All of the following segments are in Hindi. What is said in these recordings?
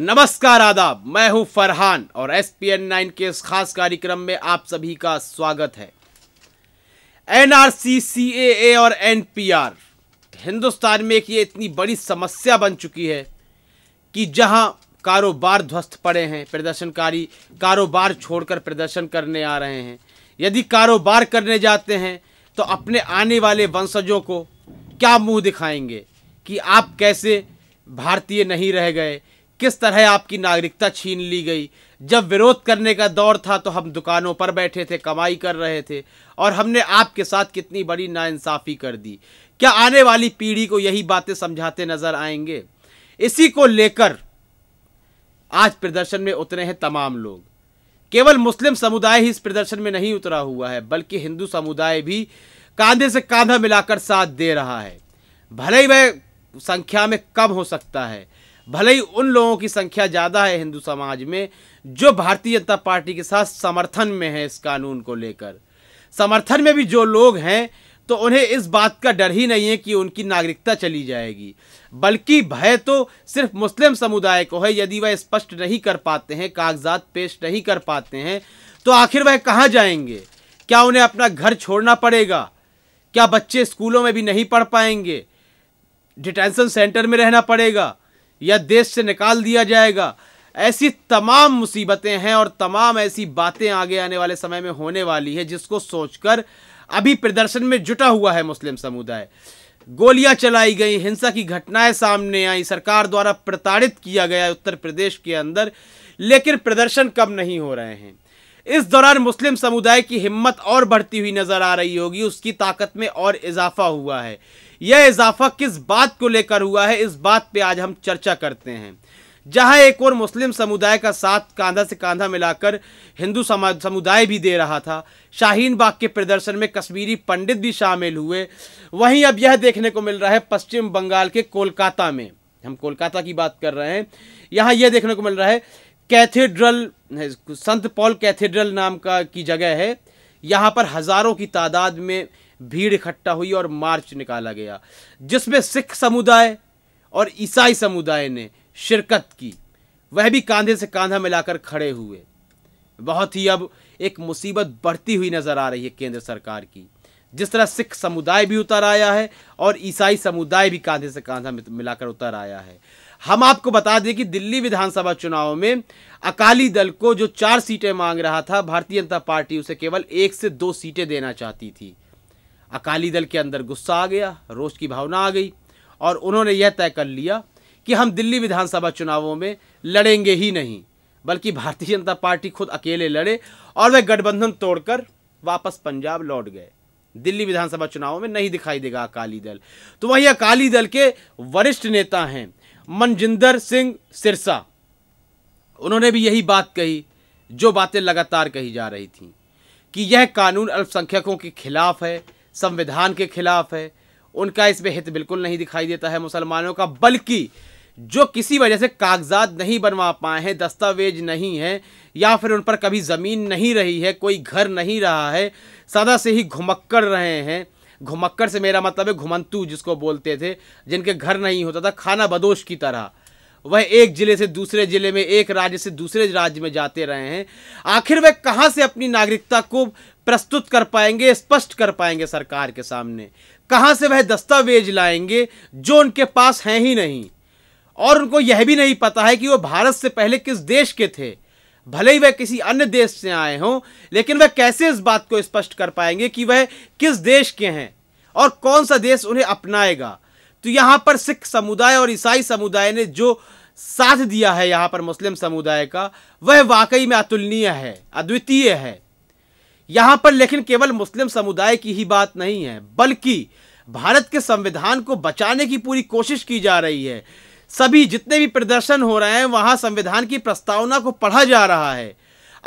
नमस्कार आदाब मैं हूं फरहान और एस पी एन नाइन के इस खास कार्यक्रम में आप सभी का स्वागत है एनआरसी ए और एन पी आर हिंदुस्तान में एक ये इतनी बड़ी समस्या बन चुकी है कि जहां कारोबार ध्वस्त पड़े हैं प्रदर्शनकारी कारोबार छोड़कर प्रदर्शन करने आ रहे हैं यदि कारोबार करने जाते हैं तो अपने आने वाले वंशजों को क्या मुंह दिखाएंगे कि आप कैसे भारतीय नहीं रह गए किस तरह आपकी नागरिकता छीन ली गई जब विरोध करने का दौर था तो हम दुकानों पर बैठे थे कमाई कर रहे थे और हमने आपके साथ कितनी बड़ी नाइंसाफ़ी कर दी क्या आने वाली पीढ़ी को यही बातें समझाते नजर आएंगे इसी को लेकर आज प्रदर्शन में उतरे हैं तमाम लोग केवल मुस्लिम समुदाय ही इस प्रदर्शन में नहीं उतरा हुआ है बल्कि हिंदू समुदाय भी कांधे से कांधा मिलाकर साथ दे रहा है भले ही वह संख्या में कम हो सकता है भले ही उन लोगों की संख्या ज़्यादा है हिंदू समाज में जो भारतीय जनता पार्टी के साथ समर्थन में है इस कानून को लेकर समर्थन में भी जो लोग हैं तो उन्हें इस बात का डर ही नहीं है कि उनकी नागरिकता चली जाएगी बल्कि भय तो सिर्फ मुस्लिम समुदाय को है यदि वह स्पष्ट नहीं कर पाते हैं कागजात पेश नहीं कर पाते हैं तो आखिर वह कहाँ जाएंगे क्या उन्हें अपना घर छोड़ना पड़ेगा क्या बच्चे स्कूलों में भी नहीं पढ़ पाएंगे डिटेंशन सेंटर में रहना पड़ेगा या देश से निकाल दिया जाएगा ऐसी तमाम मुसीबतें हैं और तमाम ऐसी बातें आगे आने वाले समय में होने वाली है जिसको सोचकर अभी प्रदर्शन में जुटा हुआ है मुस्लिम समुदाय गोलियां चलाई गई हिंसा की घटनाएं सामने आई सरकार द्वारा प्रताड़ित किया गया उत्तर प्रदेश के अंदर लेकिन प्रदर्शन कम नहीं हो रहे हैं इस दौरान मुस्लिम समुदाय की हिम्मत और बढ़ती हुई नजर आ रही होगी उसकी ताकत में और इजाफा हुआ है यह इजाफा किस बात को लेकर हुआ है इस बात पे आज हम चर्चा करते हैं जहां एक और मुस्लिम समुदाय का साथ कांधा से कांधा मिलाकर हिंदू समुदाय भी दे रहा था शाहीन बाग के प्रदर्शन में कश्मीरी पंडित भी शामिल हुए वहीं अब यह देखने को मिल रहा है पश्चिम बंगाल के कोलकाता में हम कोलकाता की बात कर रहे हैं यहाँ यह देखने को मिल रहा है कैथेड्रल संत पॉल कैथेड्रल नाम का की जगह है यहाँ पर हज़ारों की तादाद में भीड़ इकट्ठा हुई और मार्च निकाला गया जिसमें सिख समुदाय और ईसाई समुदाय ने शिरकत की वह भी कांधे से कांधा मिलाकर खड़े हुए बहुत ही अब एक मुसीबत बढ़ती हुई नज़र आ रही है केंद्र सरकार की जिस तरह सिख समुदाय भी उतर आया है और ईसाई समुदाय भी कांधे से कांधा मिलाकर उतर आया है हम आपको बता दें कि दिल्ली विधानसभा चुनाव में अकाली दल को जो चार सीटें मांग रहा था भारतीय जनता पार्टी उसे केवल एक से दो सीटें देना चाहती थी अकाली दल के अंदर गुस्सा आ गया रोष की भावना आ गई और उन्होंने यह तय कर लिया कि हम दिल्ली विधानसभा चुनावों में लड़ेंगे ही नहीं बल्कि भारतीय जनता पार्टी खुद अकेले लड़े और वह गठबंधन तोड़कर वापस पंजाब लौट गए दिल्ली विधानसभा चुनाव में नहीं दिखाई देगा अकाली दल तो वही अकाली दल के वरिष्ठ नेता हैं मनजिंदर सिंह सिरसा उन्होंने भी यही बात कही जो बातें लगातार कही जा रही थी कि यह कानून अल्पसंख्यकों के खिलाफ है संविधान के खिलाफ है उनका इसमें हित बिल्कुल नहीं दिखाई देता है मुसलमानों का बल्कि जो किसी वजह से कागजात नहीं बनवा पाए हैं दस्तावेज नहीं है या फिर उन पर कभी ज़मीन नहीं रही है कोई घर नहीं रहा है सदा से ही घुमक्कड़ रहे हैं घुमक्कड़ से मेरा मतलब है घुमंतू जिसको बोलते थे जिनके घर नहीं होता था खाना बदोश की तरह वह एक जिले से दूसरे जिले में एक राज्य से दूसरे राज्य में जाते रहे हैं आखिर वह कहाँ से अपनी नागरिकता को प्रस्तुत कर पाएंगे स्पष्ट कर पाएंगे सरकार के सामने कहाँ से वह दस्तावेज लाएंगे जो उनके पास हैं ही नहीं और उनको यह भी नहीं पता है कि वो भारत से पहले किस देश के थे भले ही वह किसी अन्य देश से आए हों लेकिन वह कैसे इस बात को स्पष्ट कर पाएंगे कि वह किस देश के हैं और कौन सा देश उन्हें अपनाएगा तो यहाँ पर सिख समुदाय और ईसाई समुदाय ने जो साथ दिया है यहाँ पर मुस्लिम समुदाय का वह वाकई में अतुलनीय है अद्वितीय है यहाँ पर लेकिन केवल मुस्लिम समुदाय की ही बात नहीं है बल्कि भारत के संविधान को बचाने की पूरी कोशिश की जा रही है सभी जितने भी प्रदर्शन हो रहे हैं वहाँ संविधान की प्रस्तावना को पढ़ा जा रहा है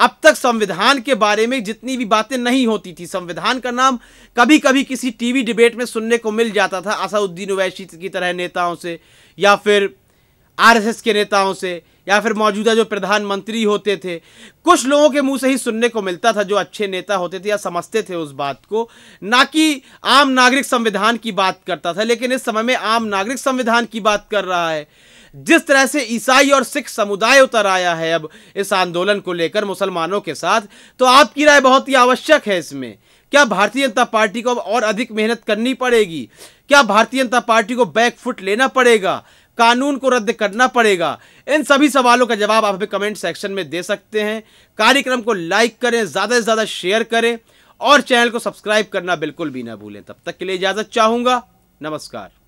अब तक संविधान के बारे में जितनी भी बातें नहीं होती थी संविधान का नाम कभी कभी किसी टीवी डिबेट में सुनने को मिल जाता था असाउद्दीन अवैसी की तरह नेताओं से या फिर आरएसएस के नेताओं से या फिर मौजूदा जो प्रधानमंत्री होते थे कुछ लोगों के मुंह से ही सुनने को मिलता था जो अच्छे नेता होते थे या समझते थे उस बात को ना कि आम नागरिक संविधान की बात करता था लेकिन इस समय में आम नागरिक संविधान की बात कर रहा है जिस तरह से ईसाई और सिख समुदाय उतर आया है अब इस आंदोलन को लेकर मुसलमानों के साथ तो आपकी राय बहुत ही आवश्यक है इसमें क्या भारतीय जनता पार्टी को अब और अधिक मेहनत करनी पड़ेगी क्या भारतीय जनता पार्टी को बैकफुट लेना पड़ेगा कानून को रद्द करना पड़ेगा इन सभी सवालों का जवाब आप हमें कमेंट सेक्शन में दे सकते हैं कार्यक्रम को लाइक करें ज़्यादा से ज़्यादा शेयर करें और चैनल को सब्सक्राइब करना बिल्कुल भी ना भूलें तब तक के लिए इजाज़त चाहूँगा नमस्कार